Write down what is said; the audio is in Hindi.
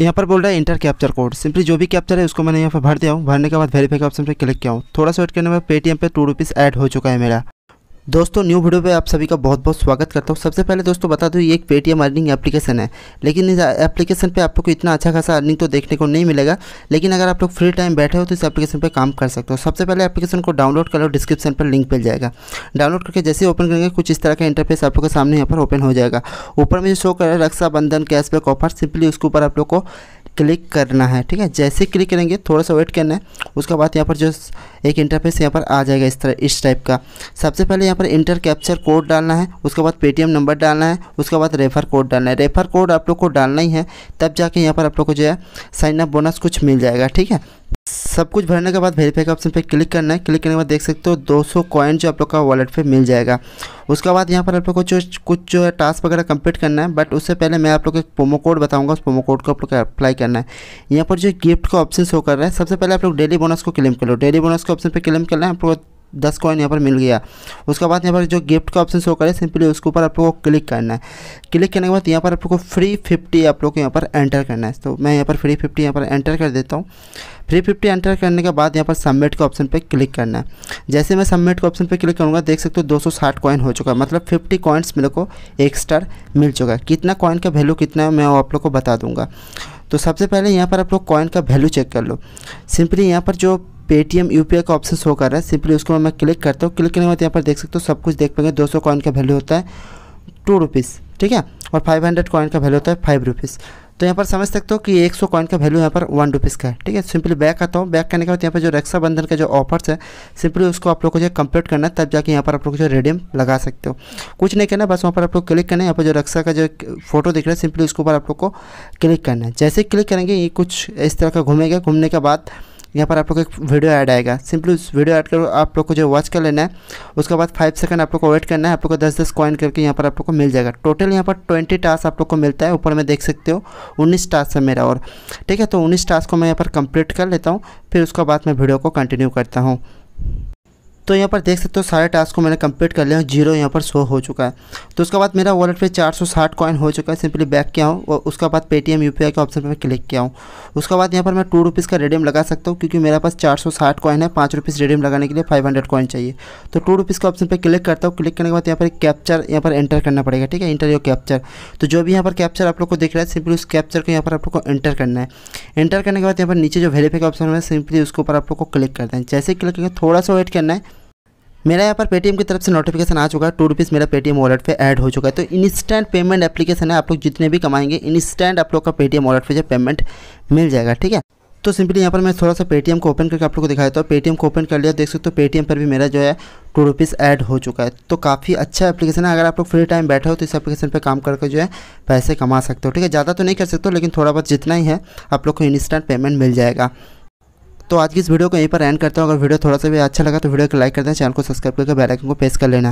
यहाँ पर बोल रहा है इंटर कैप्चर कोड सिंपली जो भी कैप्चर है उसको मैंने यहाँ पर भर दिया हूँ भरने के बाद वेरीफाई के ऑप्शन पर क्लिक किया हूँ थोड़ा सा वेट करने में पेटीएम पर टू रुपीज़ ऐड हो चुका है मेरा दोस्तों न्यू वीडियो पे आप सभी का बहुत बहुत स्वागत करता हूँ सबसे पहले दोस्तों बता दूँ ये एक पेटीएम अर्निंग एप्लीकेशन है लेकिन इस एप्लीकेशन पे आप को इतना अच्छा खासा अर्निंग तो देखने को नहीं मिलेगा लेकिन अगर आप लोग फ्री टाइम बैठे हो तो इस एप्लीकेशन पे काम कर सकते हो सबसे पहले एप्लीकेशन को डाउनलोड कर लो डिस्क्रिप्शन पर लिंक मिल जाएगा डाउनलोड करके जैसे ओपन करेंगे कुछ इस तरह का इंटरफेस आप लोग के सामने यहाँ पर ओपन हो जाएगा ऊपर में जो शो कर रहा है रक्षाबंधन कैशबैक ऑफर सिंपली उसके ऊपर आप लोग को क्लिक करना है ठीक है जैसे क्लिक करेंगे थोड़ा सा वेट करना है उसके बाद यहाँ पर जो एक इंटरफेस यहाँ पर आ जाएगा इस तरह इस टाइप का सबसे पहले यहाँ पर इंटर कैप्चर कोड डालना है उसके बाद पेटीएम नंबर डालना है उसके बाद रेफर कोड डालना है रेफर कोड आप लोग को डालना ही है तब जाके यहाँ पर आप लोग को जो है साइन अप बोनस कुछ मिल जाएगा ठीक है सब कुछ भरने के बाद वेरीफाई के ऑप्शन पे क्लिक करना है क्लिक करने के बाद देख सकते हो 200 कॉइन जो आप लोग का वॉलेट पे मिल जाएगा उसके बाद यहाँ पर आप लोग को जो कुछ जो है टास्क वगैरह कंप्लीट करना है बट उससे पहले मैं आप लोग को एक प्रोमो कोड बताऊँगा उस प्रोमो कोड को आप लोग को अप्लाई करना है यहाँ पर जो गिफ्ट का ऑप्शन शो कर रहा है सबसे पहले आप लोग डेली बोनस को क्लेम कर लो डेली बोनस के ऑप्शन पर क्लेम करना है आप लोग दस कॉइन यहाँ पर मिल गया उसके बाद यहाँ पर जो गिफ्ट का ऑप्शन शो करे सिंपली उसके ऊपर आप लोग को क्लिक करना है क्लिक करने के बाद यहाँ पर आप लोग को फ्री फिफ्टी आप लोग को यहाँ पर एंटर करना है तो मैं यहाँ पर फ्री फिफ्टी यहाँ पर एंटर कर देता हूँ फ्री फिफ्टी एंटर करने के बाद यहाँ पर सबमिट के ऑप्शन पर क्लिक करना है जैसे मैं सबमिट के ऑप्शन पर क्लिक करूँगा देख सकते हो दो सौ साठ कॉइन हो चुका है मतलब फिफ्टी कॉइन्स मेरे को एक स्टार मिल चुका है कितना कॉइन का वैल्यू कितना है मैं आप लोग को बता दूँगा तो सबसे पहले यहाँ पर आप लोग कॉइन का वैल्यू चेक कर लो सिंपली यहाँ पर जो पेटीएम यू आई का ऑप्शन शो कर रहा है सिंपली उसको मैं क्लिक करता हूँ क्लिक करने के बाद यहाँ पर देख सकते हो सब कुछ देख पाएंगे 200 कॉइन का वैल्यू होता है टू रुपीज़ ठीक है और 500 कॉइन का वैल्यू होता है फाइव रुपीज़ तो यहाँ पर समझ सकते हो कि एक सौ कॉइन का वैल्यू यहाँ पर वन रुपीज़ का है ठीक है सिंपली बैक आता हूँ बैक करने के बाद यहाँ पर जो रक्षाबंधन का जो ऑफर्स है सिंपली उसको आप लोग को जो कंप्लीट करना है तब जाके यहाँ पर आप लोग जो रेडियम लगा सकते हो कुछ नहीं करना बस वहाँ पर आप लोग क्लिक करना है यहाँ पर जो रक्षा का जो फोटो दिख रहा है सिंपली उसके ऊपर आप लोग को क्लिक करना है जैसे क्लिक करेंगे ये कुछ इस तरह का घूमेगा घूमने के बाद यहाँ पर आप लोग एक वीडियो ऐड आएगा सिंपली उस वीडियो ऐड कर आप लोग को जो वॉच कर लेना है उसके बाद फाइव सेकंड आप लोग को वेट करना है आप लोग को दस दस कॉइन करके यहाँ पर आप लोग को मिल जाएगा टोटल यहाँ पर ट्वेंटी टास्क आप लोग को मिलता है ऊपर में देख सकते हो उन्नीस टास्क है मेरा और ठीक है तो उन्नीस टास्क को मैं यहाँ पर कंप्लीट कर लेता हूँ फिर उसके बाद मैं वीडियो को कंटिन्यू करता हूँ तो यहाँ पर देख सकते हो सारे टास्क को मैंने कंप्लीट कर लिया जीरो यहाँ पर शो हो चुका है तो उसके बाद मेरा वॉलेट पे 460 कॉइन हो चुका है सिंपली बैक किया हूँ और उसके बाद पेटीएम यू के ऑप्शन पर मैं क्लिक किया हूँ उसके बाद यहाँ पर मैं टू रुपीज़ का रेडियम लगा सकता हूँ क्योंकि मेरे पास चार सौ साठ कॉइन है पाँच रुपीज़ रेडियम लगाने के लिए फाइव हंड्रेड कॉइन चाहिए तो टू रुपीज़ के ऑप्शन पर क्लिक करता हूँ क्लिक करने के बाद यहाँ पर कैप्चर यहाँ पर एंटर करना पड़ेगा ठीक है इंटर योर कैप्चर तो जो भी यहाँ पर कैप्चर आप लोग को दिख रहा है सिंपली उस कैप्चर को यहाँ पर आप लोग को एंटर करना है एंटर करने के बाद यहाँ पर नीचे जो वेरीफाई का ऑप्शन है सिंपली उसके ऊपर आप लोग को क्लिक करना है जैसे क्लिक करेंगे थोड़ा सा वेट करना है मेरा यहाँ पर पेटीएम की तरफ से नोटिफिकेशन आ चुका है टू रुपीज़ मेरा पेटीएम वॉलेट पे ऐड हो चुका है तो इंस्टेंट पेमेंट एप्लीकेशन है आप लोग जितने भी कमाएंगे इंस्टेंट आप लोग का पेटीएम वॉलेट पे जो पेमेंट मिल जाएगा ठीक है तो सिंपली यहाँ पर मैं थोड़ा सा पेटीएम को ओपन करके आप लोग को दिखा देता हूँ पेटीएम को ओपन कर लिया देख सकते हो पेटीएम पर भी मेरा जो है टू रुपीज़ ऐड हो चुका है तो काफ़ी अच्छा एप्लीकेशन है अगर आप लोग फ्री टाइम बैठे हो तो इस एप्लीकेशन पर काम करके जो है पैसे कमा सकते हो ठीक है ज़्यादा तो नहीं कर सकते हो लेकिन थोड़ा बहुत जितना ही है आप लोग को इंस्टेंट पेमेंट मिल जाएगा तो आज की इस वीडियो को यहीं पर एंड करता हूँ अगर वीडियो थोड़ा सा भी अच्छा लगा तो वीडियो को लाइक कर दें चैनल को सब्सक्राइब करके बेलाइकन को प्रेस कर लेना